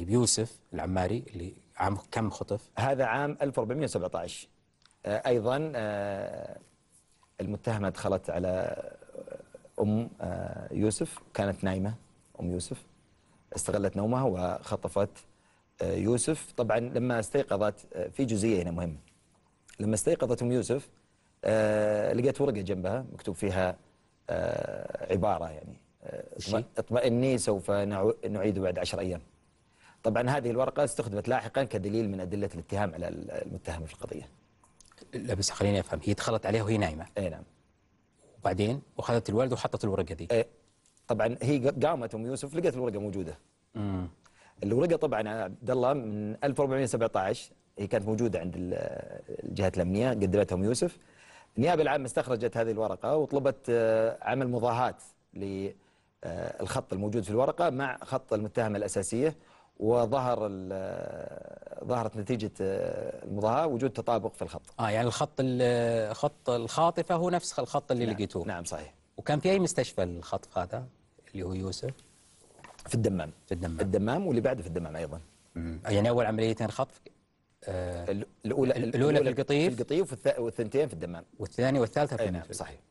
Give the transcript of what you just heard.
طيب يوسف العماري اللي عام كم خطف؟ هذا عام 1417 آه، أيضا آه، المتهمة دخلت على آه، أم يوسف كانت نايمة أم يوسف استغلت نومها وخطفت يوسف طبعا لما استيقظت في جزئية هنا مهمة لما استيقظت أم يوسف لقيت ورقة جنبها مكتوب فيها عبارة يعني اطمئني سوف نعيد بعد عشر أيام طبعا هذه الورقة استخدمت لاحقا كدليل من أدلة الاتهام على المتهم في القضية لا بس خليني أفهم هي دخلت عليها وهي نايمة أي نعم وبعدين وخذت الوالد وحطت الورقة دي أي طبعا هي قامت أم يوسف لقيت الورقة موجودة امم الورقة طبعا عبد الله من 1417 هي كانت موجودة عند الجهات الأمنية قدمتها أم يوسف النيابة العامة استخرجت هذه الورقة وطلبت آه، عمل مضاهات للخط آه، الموجود في الورقة مع خط المتهمة الأساسية وظهر ظهرت نتيجه آه، المضاهاه وجود تطابق في الخط اه يعني الخط خط الخاطفه هو نفس الخط اللي نعم لقيتوه نعم صحيح وكان في اي مستشفى الخطف هذا اللي هو يوسف في الدمام في الدمام في الدمام واللي بعده في الدمام ايضا مم. يعني اول عمليتين خطف آه الاولى الاولى في القطيف في القطيف والثنتين في الدمام والثانيه والثالثه في نعم صحيح